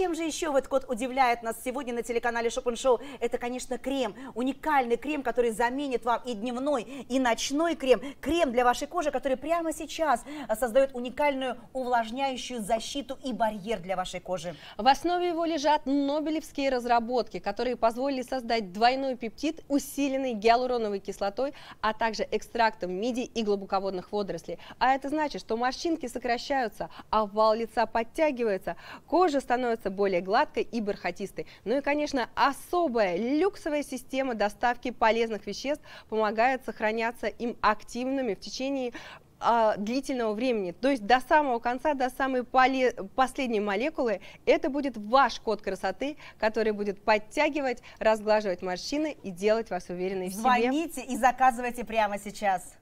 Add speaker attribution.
Speaker 1: Чем же еще этот кот удивляет нас сегодня на телеканале Шопен Шоу? Это, конечно, крем. Уникальный крем, который заменит вам и дневной, и ночной крем. Крем для вашей кожи, который прямо сейчас а, создает уникальную увлажняющую защиту и барьер
Speaker 2: для вашей кожи. В основе его лежат нобелевские разработки, которые позволили создать двойной пептид, усиленный гиалуроновой кислотой, а также экстрактом мидий и глубоководных водорослей. А это значит, что морщинки сокращаются, овал а лица подтягивается, кожа становится становится более гладкой и бархатистой. Ну и, конечно, особая люксовая система доставки полезных веществ помогает сохраняться им активными в течение а, длительного времени, то есть до самого конца, до самой поле... последней молекулы, это будет ваш код красоты, который будет подтягивать, разглаживать морщины и делать вас уверенной в себе. Звоните и заказывайте прямо сейчас.